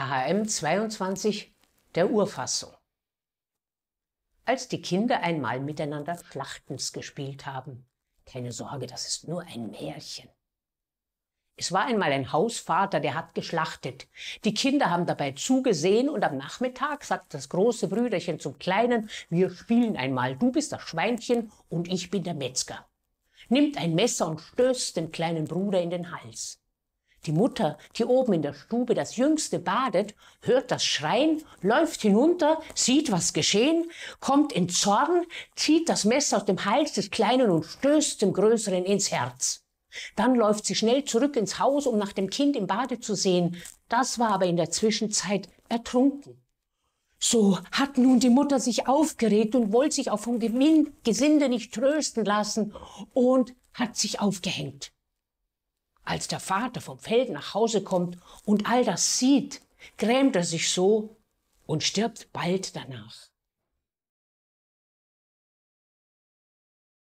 KHM 22 der Urfassung. Als die Kinder einmal miteinander Schlachtens gespielt haben. Keine Sorge, das ist nur ein Märchen. Es war einmal ein Hausvater, der hat geschlachtet. Die Kinder haben dabei zugesehen und am Nachmittag sagt das große Brüderchen zum Kleinen, wir spielen einmal, du bist das Schweinchen und ich bin der Metzger. Nimmt ein Messer und stößt dem kleinen Bruder in den Hals. Die Mutter, die oben in der Stube das Jüngste badet, hört das Schreien, läuft hinunter, sieht, was geschehen, kommt in Zorn, zieht das Messer aus dem Hals des Kleinen und stößt dem Größeren ins Herz. Dann läuft sie schnell zurück ins Haus, um nach dem Kind im Bade zu sehen. Das war aber in der Zwischenzeit ertrunken. So hat nun die Mutter sich aufgeregt und wollte sich auch vom Gesinde nicht trösten lassen und hat sich aufgehängt. Als der Vater vom Feld nach Hause kommt und all das sieht, grämt er sich so und stirbt bald danach.